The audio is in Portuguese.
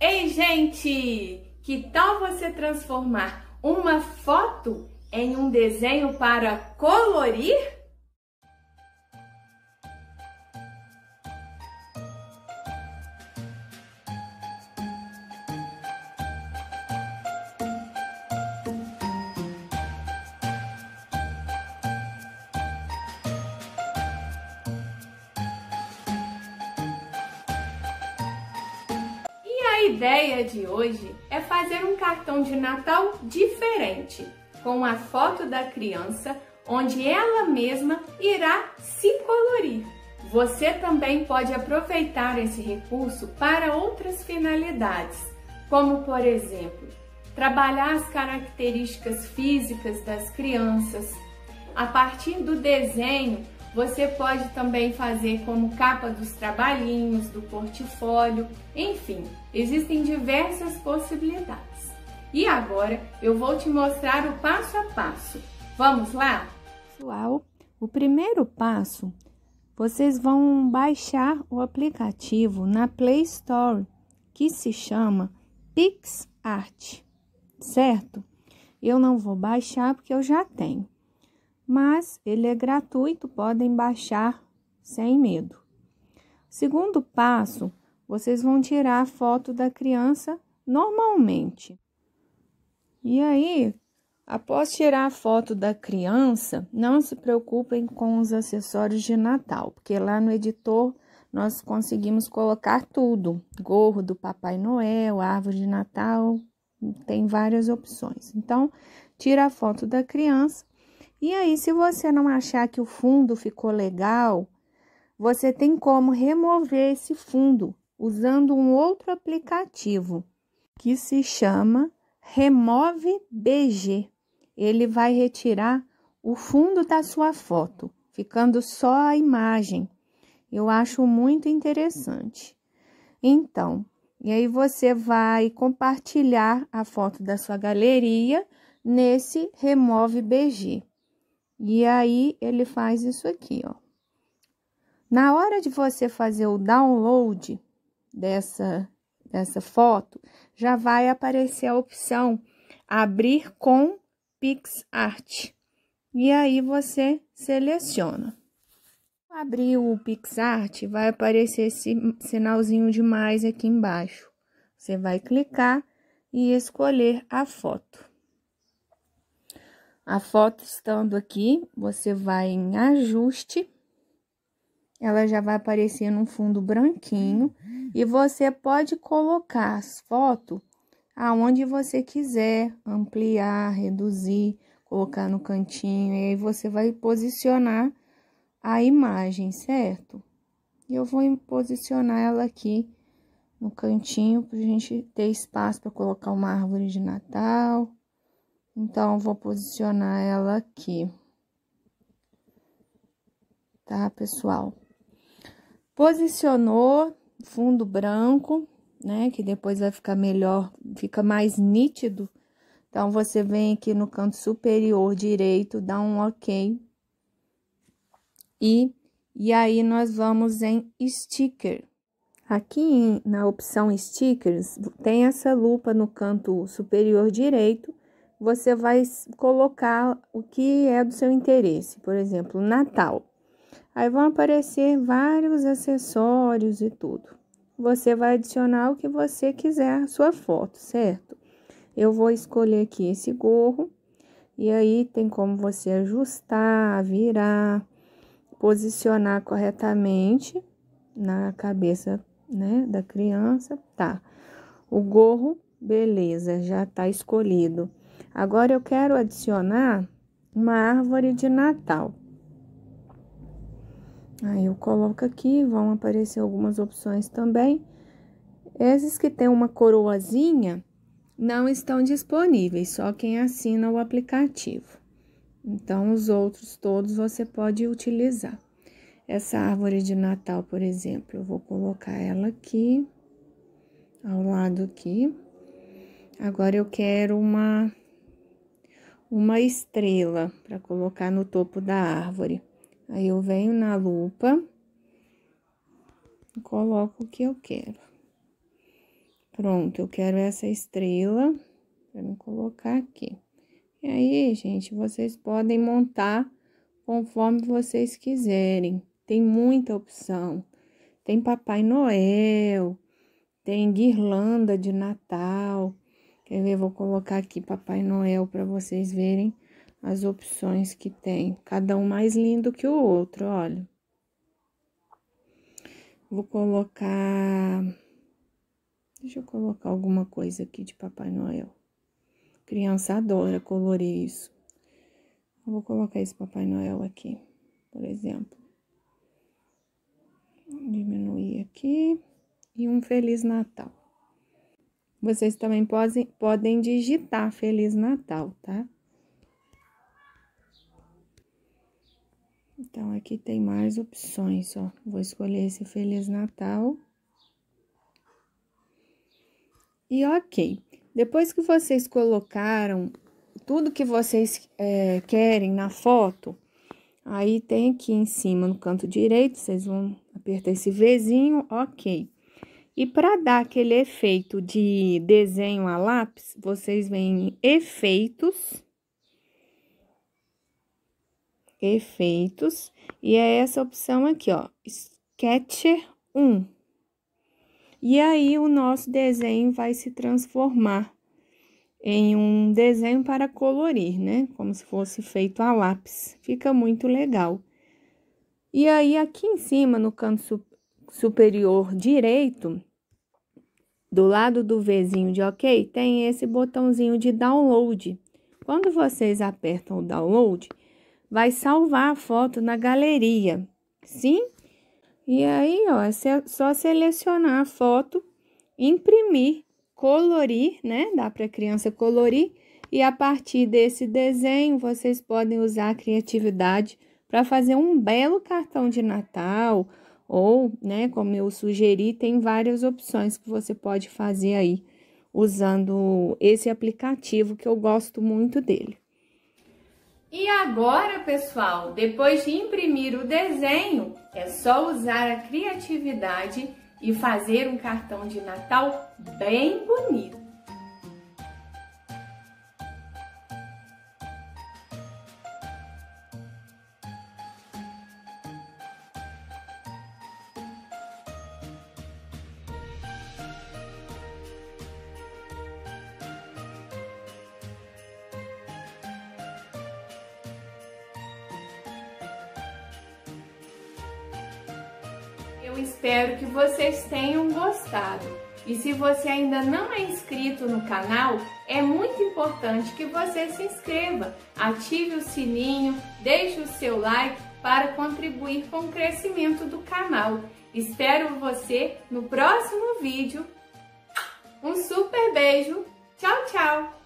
Ei, gente! Que tal você transformar uma foto em um desenho para colorir? A ideia de hoje é fazer um cartão de Natal diferente, com a foto da criança, onde ela mesma irá se colorir. Você também pode aproveitar esse recurso para outras finalidades, como por exemplo, trabalhar as características físicas das crianças. A partir do desenho, você pode também fazer como capa dos trabalhinhos, do portfólio, enfim, existem diversas possibilidades. E agora eu vou te mostrar o passo a passo. Vamos lá? Pessoal, o primeiro passo, vocês vão baixar o aplicativo na Play Store, que se chama PixArt, certo? Eu não vou baixar porque eu já tenho mas ele é gratuito, podem baixar sem medo. Segundo passo, vocês vão tirar a foto da criança normalmente. E aí, após tirar a foto da criança, não se preocupem com os acessórios de Natal, porque lá no editor nós conseguimos colocar tudo: gorro do Papai Noel, árvore de Natal, tem várias opções. Então, tira a foto da criança e aí, se você não achar que o fundo ficou legal, você tem como remover esse fundo usando um outro aplicativo que se chama Remove BG. Ele vai retirar o fundo da sua foto, ficando só a imagem. Eu acho muito interessante. Então, e aí você vai compartilhar a foto da sua galeria nesse Remove BG. E aí ele faz isso aqui, ó. Na hora de você fazer o download dessa dessa foto, já vai aparecer a opção abrir com PixArt. E aí você seleciona. Abrir o PixArt, vai aparecer esse sinalzinho de mais aqui embaixo. Você vai clicar e escolher a foto. A foto estando aqui, você vai em ajuste, ela já vai aparecer num fundo branquinho e você pode colocar as fotos aonde você quiser, ampliar, reduzir, colocar no cantinho, e aí você vai posicionar a imagem, certo? E eu vou posicionar ela aqui no cantinho para a gente ter espaço para colocar uma árvore de Natal. Então, vou posicionar ela aqui. Tá, pessoal? Posicionou fundo branco, né? Que depois vai ficar melhor, fica mais nítido. Então, você vem aqui no canto superior direito, dá um ok. E, e aí, nós vamos em sticker. Aqui na opção stickers, tem essa lupa no canto superior direito você vai colocar o que é do seu interesse, por exemplo, Natal. Aí vão aparecer vários acessórios e tudo. Você vai adicionar o que você quiser à sua foto, certo? Eu vou escolher aqui esse gorro, e aí tem como você ajustar, virar, posicionar corretamente na cabeça, né, da criança. Tá. O gorro, beleza, já tá escolhido. Agora eu quero adicionar uma árvore de Natal. Aí eu coloco aqui, vão aparecer algumas opções também. Esses que tem uma coroazinha não estão disponíveis, só quem assina o aplicativo. Então, os outros todos você pode utilizar. Essa árvore de Natal, por exemplo, eu vou colocar ela aqui, ao lado aqui. Agora eu quero uma uma estrela para colocar no topo da árvore. Aí eu venho na lupa e coloco o que eu quero. Pronto, eu quero essa estrela para me colocar aqui. E aí, gente, vocês podem montar conforme vocês quiserem. Tem muita opção. Tem Papai Noel, tem guirlanda de Natal, eu vou colocar aqui Papai Noel para vocês verem as opções que tem. Cada um mais lindo que o outro, olha. Vou colocar... Deixa eu colocar alguma coisa aqui de Papai Noel. Criança adora colorir isso. Eu vou colocar esse Papai Noel aqui, por exemplo. Diminuir aqui. E um Feliz Natal. Vocês também podem, podem digitar Feliz Natal, tá? Então, aqui tem mais opções, ó. Vou escolher esse Feliz Natal. E ok. Depois que vocês colocaram tudo que vocês é, querem na foto, aí tem aqui em cima, no canto direito, vocês vão apertar esse Vzinho, ok. E para dar aquele efeito de desenho a lápis, vocês vêm em efeitos. Efeitos. E é essa opção aqui, ó. Sketcher 1. E aí, o nosso desenho vai se transformar em um desenho para colorir, né? Como se fosse feito a lápis. Fica muito legal. E aí, aqui em cima, no canto superior direito, do lado do Vzinho de OK, tem esse botãozinho de download. Quando vocês apertam o download, vai salvar a foto na galeria. Sim? E aí, ó, é só selecionar a foto, imprimir, colorir, né? Dá para criança colorir. E a partir desse desenho, vocês podem usar a criatividade para fazer um belo cartão de Natal ou, né, como eu sugeri, tem várias opções que você pode fazer aí usando esse aplicativo que eu gosto muito dele. E agora, pessoal, depois de imprimir o desenho, é só usar a criatividade e fazer um cartão de Natal bem bonito. Eu espero que vocês tenham gostado. E se você ainda não é inscrito no canal, é muito importante que você se inscreva, ative o sininho, deixe o seu like para contribuir com o crescimento do canal. Espero você no próximo vídeo. Um super beijo. Tchau, tchau.